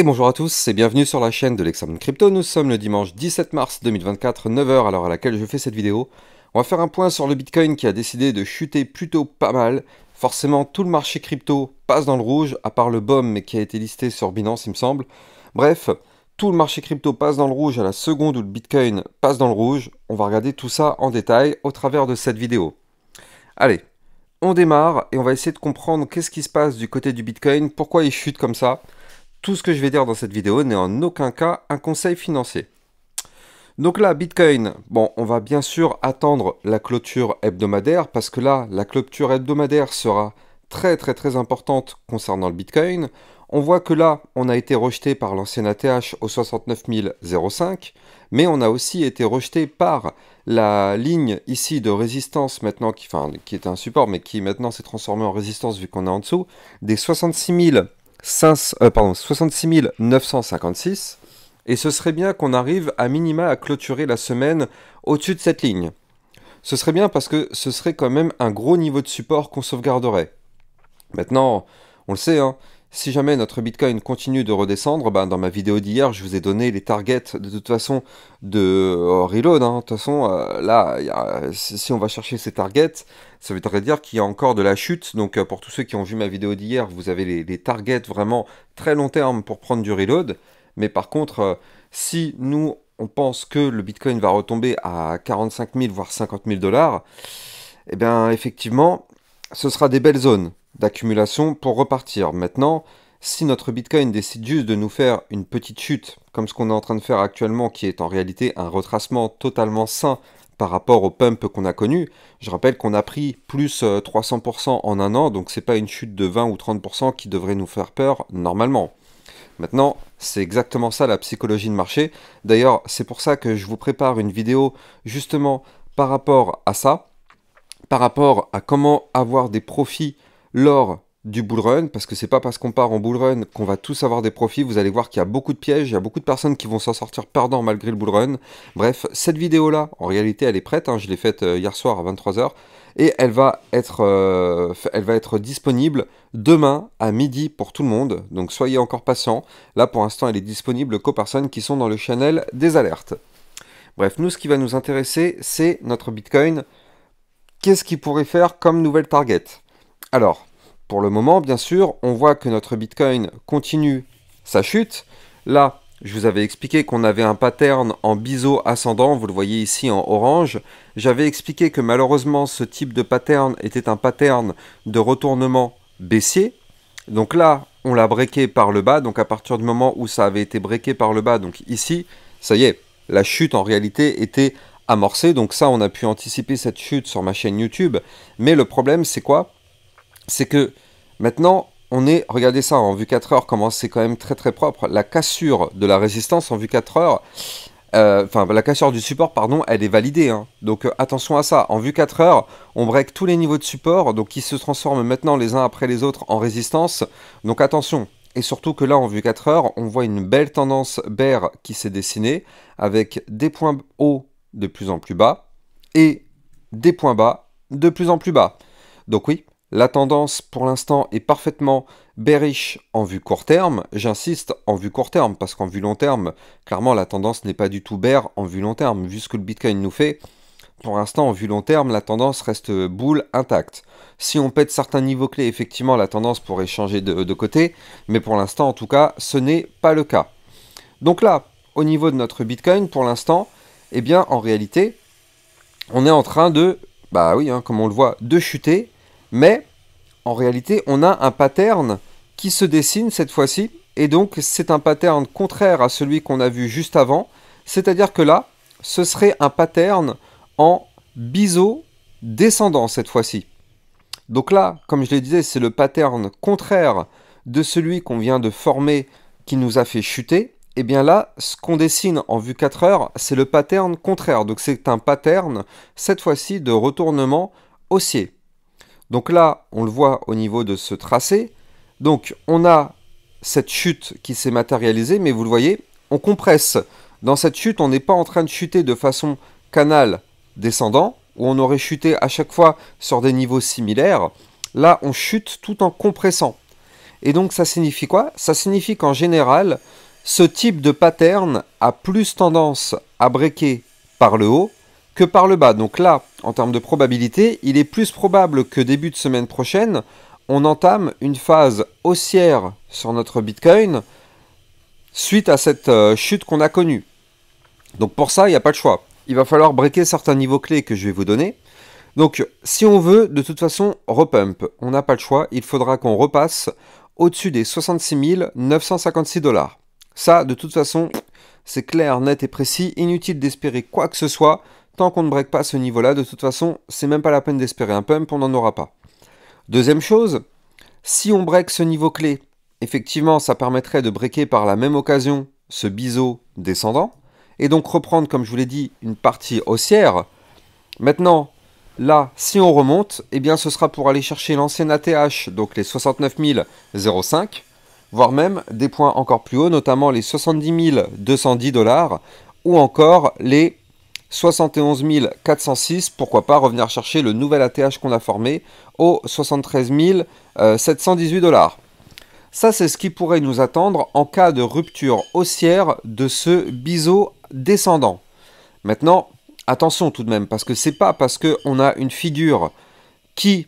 Et bonjour à tous et bienvenue sur la chaîne de l'Examen Crypto. Nous sommes le dimanche 17 mars 2024, 9h à l'heure à laquelle je fais cette vidéo. On va faire un point sur le Bitcoin qui a décidé de chuter plutôt pas mal. Forcément, tout le marché crypto passe dans le rouge, à part le BOM qui a été listé sur Binance, il me semble. Bref, tout le marché crypto passe dans le rouge à la seconde où le Bitcoin passe dans le rouge. On va regarder tout ça en détail au travers de cette vidéo. Allez, on démarre et on va essayer de comprendre qu'est-ce qui se passe du côté du Bitcoin, pourquoi il chute comme ça. Tout ce que je vais dire dans cette vidéo n'est en aucun cas un conseil financier. Donc là, Bitcoin, bon, on va bien sûr attendre la clôture hebdomadaire parce que là, la clôture hebdomadaire sera très très très importante concernant le Bitcoin. On voit que là, on a été rejeté par l'ancien ATH au 69 mais on a aussi été rejeté par la ligne ici de résistance maintenant, qui, qui est un support, mais qui maintenant s'est transformé en résistance vu qu'on est en dessous, des 66 000 66 956 euh, et ce serait bien qu'on arrive à minima à clôturer la semaine au-dessus de cette ligne. Ce serait bien parce que ce serait quand même un gros niveau de support qu'on sauvegarderait. Maintenant, on le sait, hein, si jamais notre Bitcoin continue de redescendre, ben, dans ma vidéo d'hier, je vous ai donné les targets de toute façon de euh, reload. Hein. De toute façon, euh, là, si on va chercher ces targets, ça veut dire qu'il y a encore de la chute. Donc euh, pour tous ceux qui ont vu ma vidéo d'hier, vous avez les, targets vraiment très long terme pour prendre du reload. Mais par contre, euh, si nous, on pense que le Bitcoin va retomber à 45 000, voire 50 000 dollars, eh bien effectivement, ce sera des belles zones d'accumulation pour repartir. Maintenant, si notre Bitcoin décide juste de nous faire une petite chute, comme ce qu'on est en train de faire actuellement, qui est en réalité un retracement totalement sain par rapport au pump qu'on a connu. Je rappelle qu'on a pris plus 300% euh, en un an, donc c'est pas une chute de 20 ou 30% qui devrait nous faire peur normalement. Maintenant, c'est exactement ça la psychologie de marché. D'ailleurs, c'est pour ça que je vous prépare une vidéo justement par rapport à ça, par rapport à comment avoir des profits lors du bull run parce que c'est pas parce qu'on part en bull run qu'on va tous avoir des profits. Vous allez voir qu'il y a beaucoup de pièges, il y a beaucoup de personnes qui vont s'en sortir perdant malgré le bull run. Bref, cette vidéo là, en réalité, elle est prête. Hein. je l'ai faite euh, hier soir à 23h et elle va être, euh, elle va être disponible demain à midi pour tout le monde. Donc soyez encore patients. Là, pour l'instant, elle est disponible qu'aux personnes qui sont dans le channel des alertes. Bref, nous, ce qui va nous intéresser, c'est notre Bitcoin. Qu'est-ce qu'il pourrait faire comme nouvelle target Alors, pour le moment, bien sûr, on voit que notre Bitcoin continue sa chute. Là, je vous avais expliqué qu'on avait un pattern en biseau ascendant, vous le voyez ici en orange. J'avais expliqué que malheureusement ce type de pattern était un pattern de retournement baissier. Donc là, on l'a breaké par le bas, donc à partir du moment où ça avait été breaké par le bas, donc ici, ça y est, la chute en réalité était amorcée. Donc ça, on a pu anticiper cette chute sur ma chaîne YouTube. Mais le problème, c'est quoi c'est que maintenant, on est, regardez ça, en vue 4 heures, comment c'est quand même très très propre. La cassure de la résistance en vue 4 heures, euh, enfin la cassure du support, pardon, elle est validée. Hein. Donc euh, attention à ça. En vue 4 heures, on break tous les niveaux de support, donc qui se transforment maintenant les uns après les autres en résistance. Donc attention. Et surtout que là, en vue 4 heures, on voit une belle tendance bear qui s'est dessinée, avec des points hauts de plus en plus bas, et des points bas de plus en plus bas. Donc oui, la tendance pour l'instant est parfaitement bearish en vue court terme. J'insiste en vue court terme parce qu'en vue long terme, clairement la tendance n'est pas du tout bear en vue long terme. Vu ce que le Bitcoin nous fait, pour l'instant en vue long terme, la tendance reste boule intacte. Si on pète certains niveaux clés, effectivement la tendance pourrait changer de, côté, mais pour l'instant en tout cas, ce n'est pas le cas. Donc là, au niveau de notre Bitcoin, pour l'instant, eh bien en réalité, on est en train de, bah oui, hein, comme on le voit, de chuter mais en réalité, on a un pattern qui se dessine cette fois-ci, et donc c'est un pattern contraire à celui qu'on a vu juste avant, c'est-à-dire que là, ce serait un pattern en biseau descendant cette fois-ci. Donc là, comme je le disais, c'est le pattern contraire de celui qu'on vient de former qui nous a fait chuter. Et eh bien là, ce qu'on dessine en vue 4 heures, c'est le pattern contraire. Donc c'est un pattern, cette fois-ci, de retournement haussier. Donc là, on le voit au niveau de ce tracé. Donc on a cette chute qui s'est matérialisée, mais vous le voyez, on compresse. Dans cette chute, on n'est pas en train de chuter de façon canal descendant, où on aurait chuté à chaque fois sur des niveaux similaires. Là, on chute tout en compressant. Et donc ça signifie quoi Ça signifie qu'en général, ce type de pattern a plus tendance à breaker par le haut que par le bas. Donc là, en termes de probabilité, il est plus probable que début de semaine prochaine, on entame une phase haussière sur notre Bitcoin suite à cette euh, chute qu'on a connue. Donc pour ça, il n'y a pas de choix. Il va falloir breaker certains niveaux clés que je vais vous donner. Donc si on veut de toute façon repump, on n'a pas le choix, il faudra qu'on repasse au-dessus des 66 956 dollars. Ça, de toute façon, c'est clair, net et précis, inutile d'espérer quoi que ce soit, Tant qu'on ne break pas ce niveau-là, de toute façon, c'est même pas la peine d'espérer un pump, on n'en aura pas. Deuxième chose, si on break ce niveau clé, effectivement, ça permettrait de breaker par la même occasion ce biseau descendant, et donc reprendre, comme je vous l'ai dit, une partie haussière. Maintenant, là, si on remonte, eh bien, ce sera pour aller chercher l'ancienne ATH, donc les 69 005, voire même des points encore plus hauts, notamment les 70 210 dollars, ou encore les 71 406, pourquoi pas revenir chercher le nouvel ATH qu'on a formé aux 73 718 dollars. Ça, c'est ce qui pourrait nous attendre en cas de rupture haussière de ce biseau descendant. Maintenant, attention tout de même, parce que c'est pas parce qu'on a une figure qui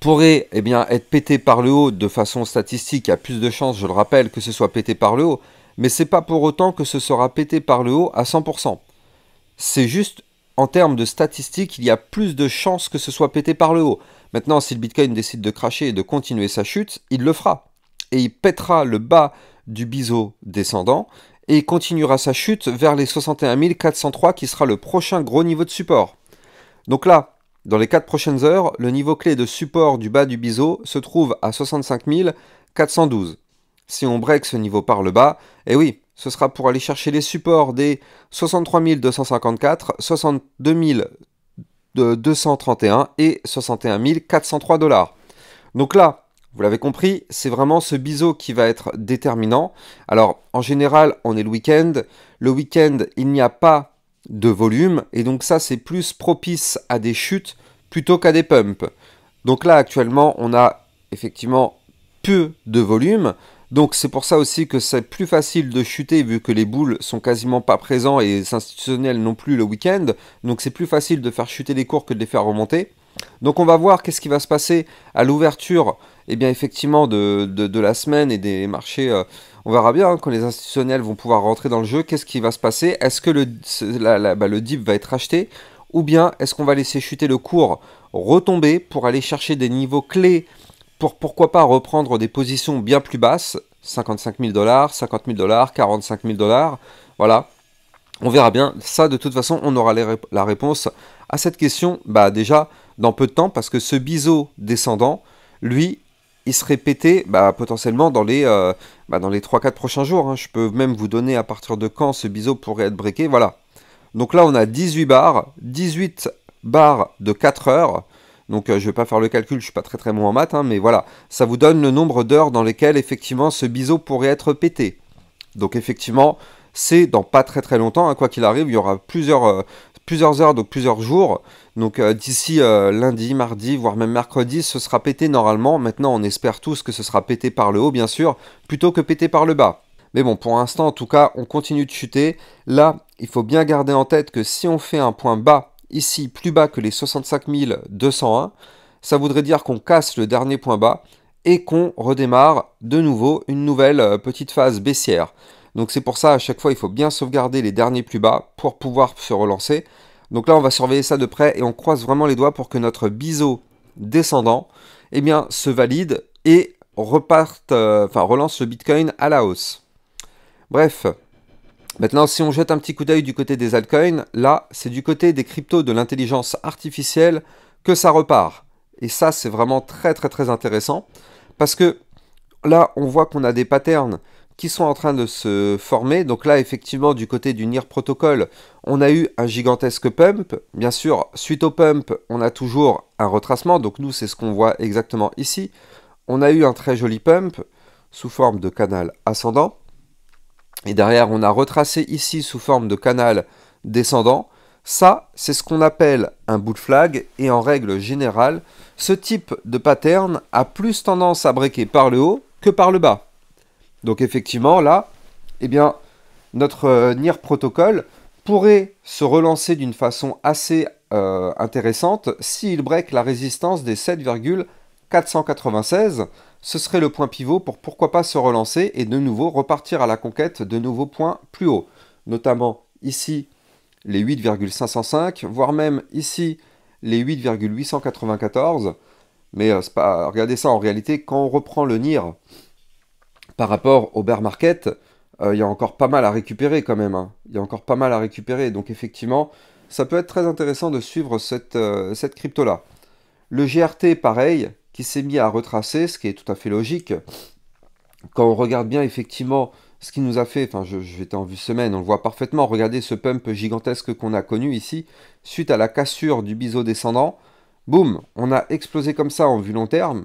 pourrait eh bien, être pétée par le haut de façon statistique, il y a plus de chances, je le rappelle, que ce soit pété par le haut, mais c'est pas pour autant que ce sera pété par le haut à 100% c'est juste en termes de statistiques, il y a plus de chances que ce soit pété par le haut. Maintenant, si le Bitcoin décide de cracher et de continuer sa chute, il le fera. Et il pètera le bas du biseau descendant et il continuera sa chute vers les 61 403 qui sera le prochain gros niveau de support. Donc là, dans les 4 prochaines heures, le niveau clé de support du bas du biseau se trouve à 65 412. Si on break ce niveau par le bas, eh oui, ce sera pour aller chercher les supports des 63 254, 62 231 et 61 403 dollars. Donc là, vous l'avez compris, c'est vraiment ce biseau qui va être déterminant. Alors, en général, on est le week-end. Le week-end, il n'y a pas de volume. Et donc ça, c'est plus propice à des chutes plutôt qu'à des pumps. Donc là, actuellement, on a effectivement peu de volume. Donc c'est pour ça aussi que c'est plus facile de chuter vu que les boules sont quasiment pas présents et institutionnels non plus le week-end. Donc c'est plus facile de faire chuter les cours que de les faire remonter. Donc on va voir qu'est-ce qui va se passer à l'ouverture eh bien effectivement de, la semaine et des marchés. Euh, on verra bien hein, quand les institutionnels vont pouvoir rentrer dans le jeu. Qu'est-ce qui va se passer Est-ce que le, bah, le dip va être acheté ou bien est-ce qu'on va laisser chuter le cours retomber pour aller chercher des niveaux clés pour pourquoi pas reprendre des positions bien plus basses, 55 000 dollars, 50 000 dollars, 45 000 dollars, voilà. On verra bien. Ça, de toute façon, on aura la réponse à cette question bah, déjà dans peu de temps, parce que ce biseau descendant, lui, il serait pété bah, potentiellement dans les, euh, bah, les 3-4 prochains jours. Hein. Je peux même vous donner à partir de quand ce biseau pourrait être breaké. Voilà. Donc là, on a 18 bars, 18 bars de 4 heures. Donc euh, je ne vais pas faire le calcul, je ne suis pas très très bon en maths, hein, mais voilà, ça vous donne le nombre d'heures dans lesquelles effectivement ce biseau pourrait être pété. Donc effectivement, c'est dans pas très très longtemps, hein, quoi qu'il arrive, il y aura plusieurs, euh, plusieurs heures, donc plusieurs jours. Donc euh, d'ici lundi, mardi, voire même mercredi, ce sera pété normalement. Maintenant, on espère tous que ce sera pété par le haut, bien sûr, plutôt que pété par le bas. Mais bon, pour l'instant, en tout cas, on continue de chuter. Là, il faut bien garder en tête que si on fait un point bas ici plus bas que les 65 201, ça voudrait dire qu'on casse le dernier point bas et qu'on redémarre de nouveau une nouvelle euh, petite phase baissière. Donc c'est pour ça, à chaque fois, il faut bien sauvegarder les derniers plus bas pour pouvoir se relancer. Donc là, on va surveiller ça de près et on croise vraiment les doigts pour que notre biseau descendant eh bien, se valide et reparte, euh, enfin, relance le Bitcoin à la hausse. Bref, Maintenant, si on jette un petit coup d'œil du côté des altcoins, là, c'est du côté des cryptos de l'intelligence artificielle que ça repart. Et ça, c'est vraiment très très très intéressant parce que là, on voit qu'on a des patterns qui sont en train de se former. Donc là, effectivement, du côté du NIR protocole, on a eu un gigantesque pump. Bien sûr, suite au pump, on a toujours un retracement. Donc nous, c'est ce qu'on voit exactement ici. On a eu un très joli pump sous forme de canal ascendant. Et derrière, on a retracé ici sous forme de canal descendant. Ça, c'est ce qu'on appelle un boot flag. Et en règle générale, ce type de pattern a plus tendance à breaker par le haut que par le bas. Donc effectivement, là, eh bien, notre euh, NIR protocole pourrait se relancer d'une façon assez euh, intéressante s'il break la résistance des 7,496 ce serait le point pivot pour pourquoi pas se relancer et de nouveau repartir à la conquête de nouveaux points plus hauts, notamment ici les 8,505, voire même ici les 8,894. Mais euh, pas, regardez ça, en réalité, quand on reprend le NIR par rapport au bear market, euh, il y a encore pas mal à récupérer quand même. Hein. Il y a encore pas mal à récupérer. Donc effectivement, ça peut être très intéressant de suivre cette, euh, cette crypto-là. Le GRT, pareil, qui s'est mis à retracer, ce qui est tout à fait logique. Quand on regarde bien effectivement ce qui nous a fait, enfin je, j'étais en vue semaine, on le voit parfaitement, regardez ce pump gigantesque qu'on a connu ici, suite à la cassure du biseau descendant, boum, on a explosé comme ça en vue long terme,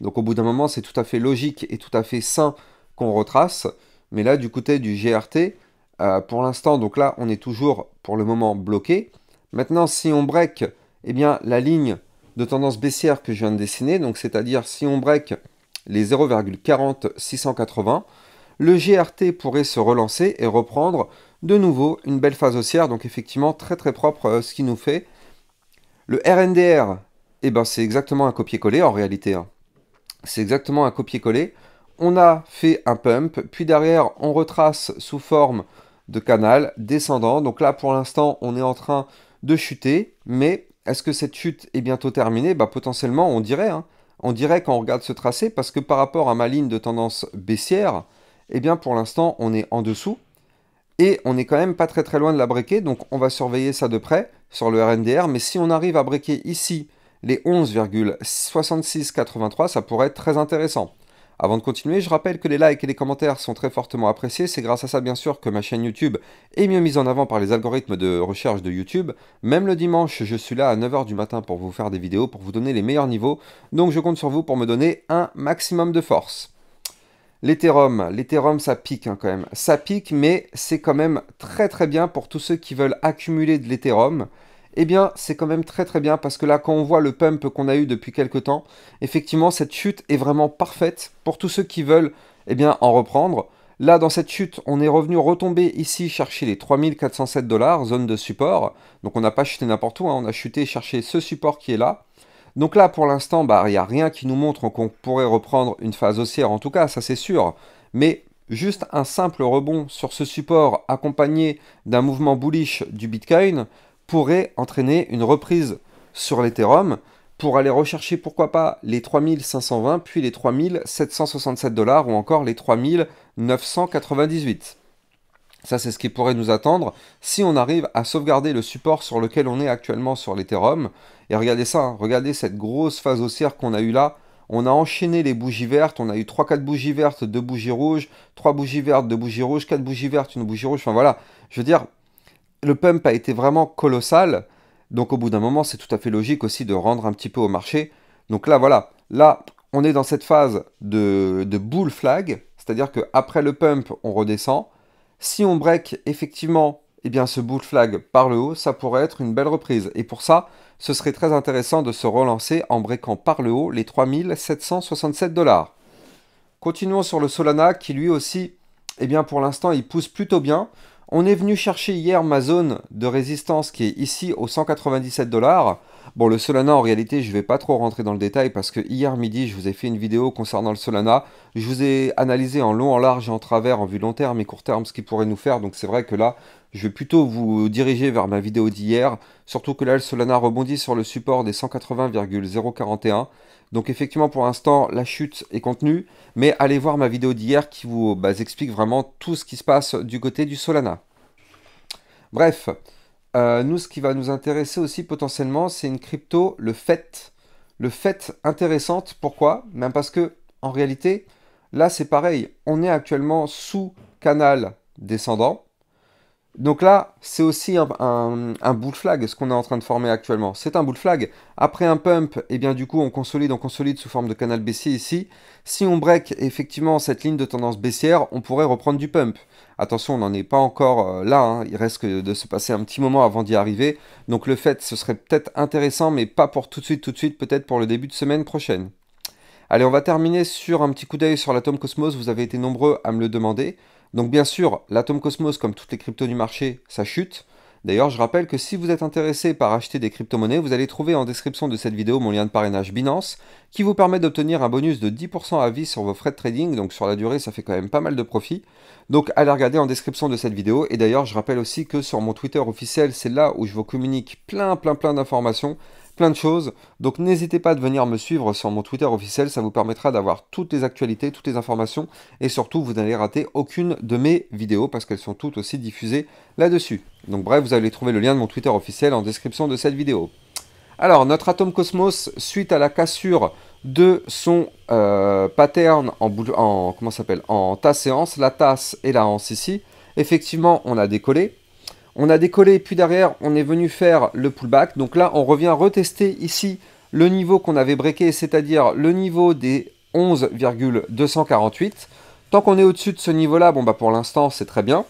donc au bout d'un moment c'est tout à fait logique et tout à fait sain qu'on retrace, mais là du côté du GRT, euh, pour l'instant, donc là on est toujours pour le moment bloqué, maintenant si on break, eh bien la ligne de tendance baissière que je viens de dessiner, donc c'est-à-dire si on break les 680, le GRT pourrait se relancer et reprendre de nouveau une belle phase haussière, donc effectivement très très propre euh, ce qui nous fait. Le RNDR, et eh ben, c'est exactement un copier-coller en réalité. Hein. C'est exactement un copier-coller. On a fait un pump, puis derrière on retrace sous forme de canal descendant. Donc là pour l'instant on est en train de chuter, mais est-ce que cette chute est bientôt terminée bah, Potentiellement, on dirait. Hein. On dirait quand on regarde ce tracé, parce que par rapport à ma ligne de tendance baissière, eh bien pour l'instant, on est en dessous. Et on n'est quand même pas très très loin de la breaker, donc on va surveiller ça de près sur le RNDR. Mais si on arrive à breaker ici les 11,6683, ça pourrait être très intéressant. Avant de continuer, je rappelle que les likes et les commentaires sont très fortement appréciés. C'est grâce à ça, bien sûr, que ma chaîne YouTube est mieux mise en avant par les algorithmes de recherche de YouTube. Même le dimanche, je suis là à 9h du matin pour vous faire des vidéos, pour vous donner les meilleurs niveaux. Donc je compte sur vous pour me donner un maximum de force. L'Ethereum, l'Ethereum ça pique hein, quand même. Ça pique, mais c'est quand même très très bien pour tous ceux qui veulent accumuler de l'Ethereum eh bien c'est quand même très très bien parce que là quand on voit le pump qu'on a eu depuis quelques temps, effectivement cette chute est vraiment parfaite pour tous ceux qui veulent eh bien, en reprendre. Là dans cette chute on est revenu retomber ici chercher les 3407 dollars, zone de support, donc on n'a pas chuté n'importe où, hein. on a chuté chercher ce support qui est là. Donc là pour l'instant bah, il n'y a rien qui nous montre qu'on pourrait reprendre une phase haussière en tout cas, ça c'est sûr, mais juste un simple rebond sur ce support accompagné d'un mouvement bullish du Bitcoin, pourrait entraîner une reprise sur l'Ethereum pour aller rechercher pourquoi pas les 3520 puis les 3767 dollars ou encore les 3998. Ça c'est ce qui pourrait nous attendre si on arrive à sauvegarder le support sur lequel on est actuellement sur l'Ethereum. Et regardez ça, hein. regardez cette grosse phase haussière qu'on a eu là. On a enchaîné les bougies vertes, on a eu 3-4 bougies vertes, 2 bougies rouges, 3 bougies vertes, 2 bougies rouges, 4 bougies vertes, une bougie rouge, enfin voilà. Je veux dire, le pump a été vraiment colossal. Donc au bout d'un moment, c'est tout à fait logique aussi de rendre un petit peu au marché. Donc là, voilà, là, on est dans cette phase de, de bull flag, c'est-à-dire qu'après le pump, on redescend. Si on break effectivement eh bien, ce bull flag par le haut, ça pourrait être une belle reprise. Et pour ça, ce serait très intéressant de se relancer en breakant par le haut les 3767 dollars. Continuons sur le Solana qui lui aussi, eh bien, pour l'instant, il pousse plutôt bien. On est venu chercher hier ma zone de résistance qui est ici aux 197 dollars. Bon, le Solana, en réalité, je ne vais pas trop rentrer dans le détail parce que hier midi, je vous ai fait une vidéo concernant le Solana. Je vous ai analysé en long, en large et en travers, en vue long terme et court terme, ce qu'il pourrait nous faire. Donc c'est vrai que là, je vais plutôt vous diriger vers ma vidéo d'hier. Surtout que là, le Solana rebondit sur le support des 180,041. Donc effectivement, pour l'instant, la chute est contenue, mais allez voir ma vidéo d'hier qui vous bah, explique vraiment tout ce qui se passe du côté du Solana. Bref, euh, nous, ce qui va nous intéresser aussi potentiellement, c'est une crypto, le fait, e Le fait e intéressante, pourquoi Même parce que, en réalité, là, c'est pareil, on est actuellement sous canal descendant, donc là, c'est aussi un, un, bull flag, ce qu'on est en train de former actuellement. C'est un bull flag. Après un pump, et eh bien du coup, on consolide, on consolide sous forme de canal baissier ici. Si on break effectivement cette ligne de tendance baissière, on pourrait reprendre du pump. Attention, on n'en est pas encore euh, là. Hein. Il reste que de se passer un petit moment avant d'y arriver. Donc le fait, ce serait peut-être intéressant, mais pas pour tout de suite, tout de suite, peut-être pour le début de semaine prochaine. Allez, on va terminer sur un petit coup d'œil sur l'atome Cosmos. Vous avez été nombreux à me le demander. Donc bien sûr, l'Atom Cosmos, comme toutes les cryptos du marché, ça chute. D'ailleurs, je rappelle que si vous êtes intéressé par acheter des crypto-monnaies, vous allez trouver en description de cette vidéo mon lien de parrainage Binance, qui vous permet d'obtenir un bonus de 10% à vie sur vos frais de trading, donc sur la durée ça fait quand même pas mal de profit. Donc allez regarder en description de cette vidéo, et d'ailleurs je rappelle aussi que sur mon Twitter officiel, c'est là où je vous communique plein plein plein d'informations, plein de choses. Donc n'hésitez pas à venir me suivre sur mon Twitter officiel, ça vous permettra d'avoir toutes les actualités, toutes les informations et surtout vous n'allez rater aucune de mes vidéos parce qu'elles sont toutes aussi diffusées là-dessus. Donc bref, vous allez trouver le lien de mon Twitter officiel en description de cette vidéo. Alors notre atome Cosmos, suite à la cassure de son euh, pattern en, en, comment s'appelle en séance, la tasse et la hanse ici, effectivement on a décollé. On a décollé, puis derrière, on est venu faire le pullback. Donc là, on revient retester ici le niveau qu'on avait breaké, c'est-à-dire le niveau des 11,248. Tant qu'on est au-dessus de ce niveau-là, bon bah pour l'instant, c'est très bien.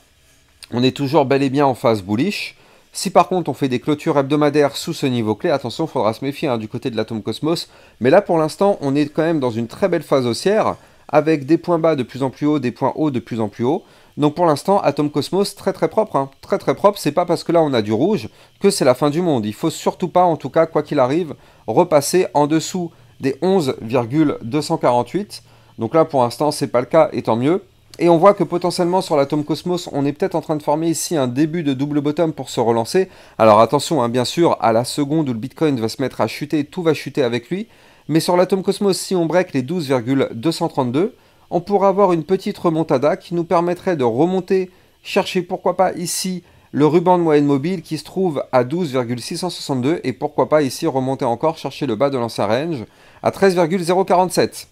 On est toujours bel et bien en phase bullish. Si par contre on fait des clôtures hebdomadaires sous ce niveau clé, attention, il faudra se méfier hein, du côté de l'atome Cosmos. Mais là pour l'instant, on est quand même dans une très belle phase haussière, avec des points bas de plus en plus haut, des points hauts de plus en plus haut. Donc pour l'instant, Atom Cosmos, très très propre. Hein. Très très propre, c'est pas parce que là on a du rouge que c'est la fin du monde. Il faut surtout pas, en tout cas, quoi qu'il arrive, repasser en dessous des 11,248. Donc là pour l'instant, c'est pas le cas et tant mieux. Et on voit que potentiellement sur l'Atom Cosmos, on est peut-être en train de former ici un début de double bottom pour se relancer. Alors attention, hein, bien sûr, à la seconde où le Bitcoin va se mettre à chuter, tout va chuter avec lui. Mais sur l'Atom Cosmos, si on break les 12,232, on pourrait avoir une petite remontada qui nous permettrait de remonter, chercher pourquoi pas ici le ruban de moyenne mobile qui se trouve à 12,662 et pourquoi pas ici remonter encore chercher le bas de l'ancien range à 13,047.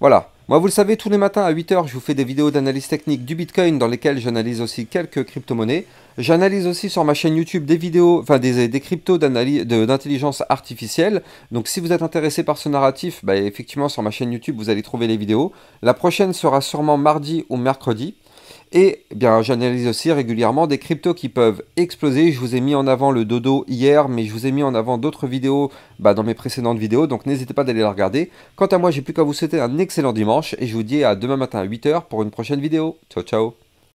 Voilà. Moi, vous le savez, tous les matins à 8h, je vous fais des vidéos d'analyse technique du Bitcoin dans lesquelles j'analyse aussi quelques crypto-monnaies. J'analyse aussi sur ma chaîne YouTube des vidéos, enfin des, des cryptos d'intelligence artificielle. Donc si vous êtes intéressé par ce narratif, bah, effectivement sur ma chaîne YouTube, vous allez trouver les vidéos. La prochaine sera sûrement mardi ou mercredi. Et eh bien, j'analyse aussi régulièrement des cryptos qui peuvent exploser. Je vous ai mis en avant le dodo hier, mais je vous ai mis en avant d'autres vidéos bah, dans mes précédentes vidéos, donc n'hésitez pas d'aller la regarder. Quant à moi, j'ai plus qu'à vous souhaiter un excellent dimanche et je vous dis à demain matin à 8h pour une prochaine vidéo. Ciao, ciao